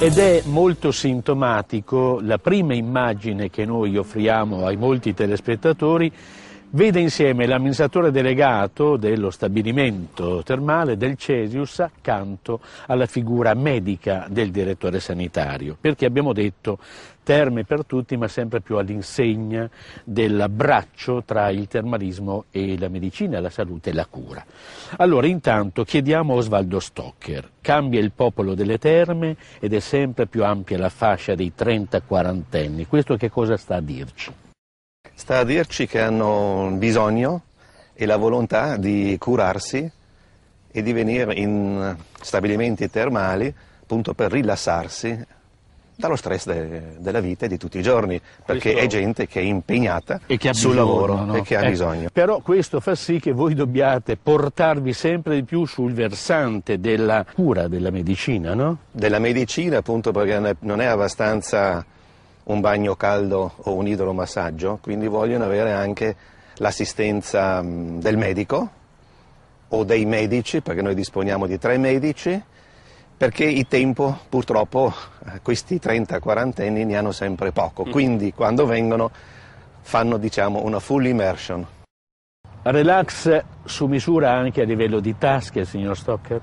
Ed è molto sintomatico la prima immagine che noi offriamo ai molti telespettatori vede insieme l'amministratore delegato dello stabilimento termale del Cesius accanto alla figura medica del direttore sanitario, perché abbiamo detto terme per tutti ma sempre più all'insegna dell'abbraccio tra il termalismo e la medicina, la salute e la cura. Allora intanto chiediamo a Osvaldo Stocker, cambia il popolo delle terme ed è sempre più ampia la fascia dei 30-40 anni, questo che cosa sta a dirci? a dirci che hanno bisogno e la volontà di curarsi e di venire in stabilimenti termali appunto per rilassarsi dallo stress de, della vita e di tutti i giorni, perché questo... è gente che è impegnata che sul bisogno, lavoro no? e che ha eh, bisogno. Però questo fa sì che voi dobbiate portarvi sempre di più sul versante della cura, della medicina, no? Della medicina appunto perché non è abbastanza un bagno caldo o un idromassaggio, quindi vogliono avere anche l'assistenza mm, del medico o dei medici, perché noi disponiamo di tre medici, perché il tempo purtroppo eh, questi 30-40 anni ne hanno sempre poco, mm. quindi quando vengono fanno diciamo una full immersion. Relax su misura anche a livello di tasche, signor Stocker?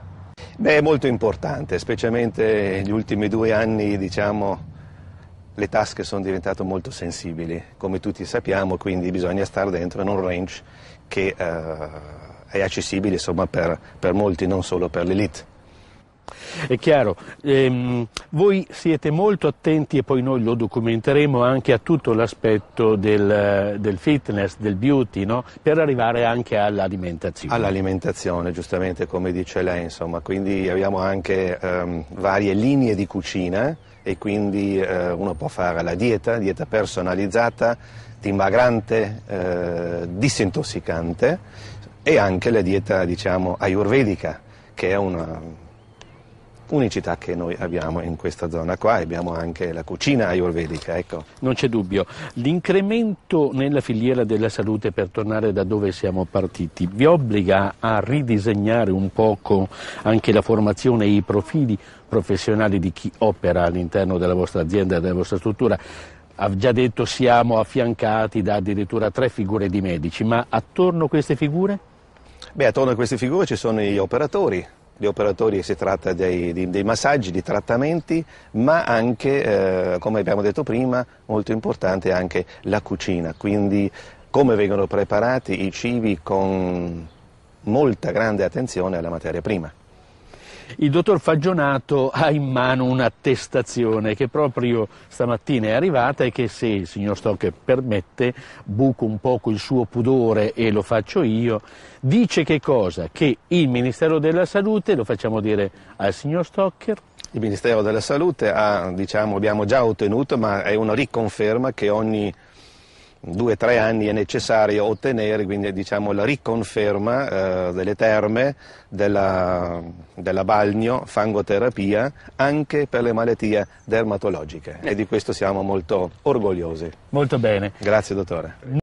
Beh, è molto importante, specialmente negli ultimi due anni, diciamo, le tasche sono diventate molto sensibili, come tutti sappiamo, quindi bisogna stare dentro in un range che eh, è accessibile insomma, per, per molti, non solo per l'elite. È chiaro, ehm, voi siete molto attenti e poi noi lo documenteremo anche a tutto l'aspetto del, del fitness, del beauty, no? per arrivare anche all'alimentazione. All'alimentazione, giustamente come dice lei, insomma, quindi abbiamo anche ehm, varie linee di cucina e quindi eh, uno può fare la dieta, dieta personalizzata, dimagrante, eh, disintossicante e anche la dieta diciamo ayurvedica che è una unicità che noi abbiamo in questa zona qua, abbiamo anche la cucina ayurvedica. Ecco. Non c'è dubbio, l'incremento nella filiera della salute per tornare da dove siamo partiti vi obbliga a ridisegnare un poco anche la formazione e i profili professionali di chi opera all'interno della vostra azienda, della vostra struttura ha già detto siamo affiancati da addirittura tre figure di medici, ma attorno a queste figure? Beh, attorno a queste figure ci sono gli operatori, gli operatori si tratta dei, dei, dei massaggi, di trattamenti, ma anche, eh, come abbiamo detto prima, molto importante anche la cucina, quindi come vengono preparati i cibi con molta grande attenzione alla materia prima. Il dottor Fagionato ha in mano un'attestazione che proprio stamattina è arrivata e che se il signor Stocker permette, buco un poco il suo pudore e lo faccio io, dice che cosa? Che il Ministero della Salute, lo facciamo dire al signor Stocker, il Ministero della Salute ha, diciamo, abbiamo già ottenuto, ma è una riconferma che ogni due o tre anni è necessario ottenere quindi diciamo, la riconferma eh, delle terme, della, della bagno, fangoterapia anche per le malattie dermatologiche e di questo siamo molto orgogliosi. Molto bene. Grazie dottore.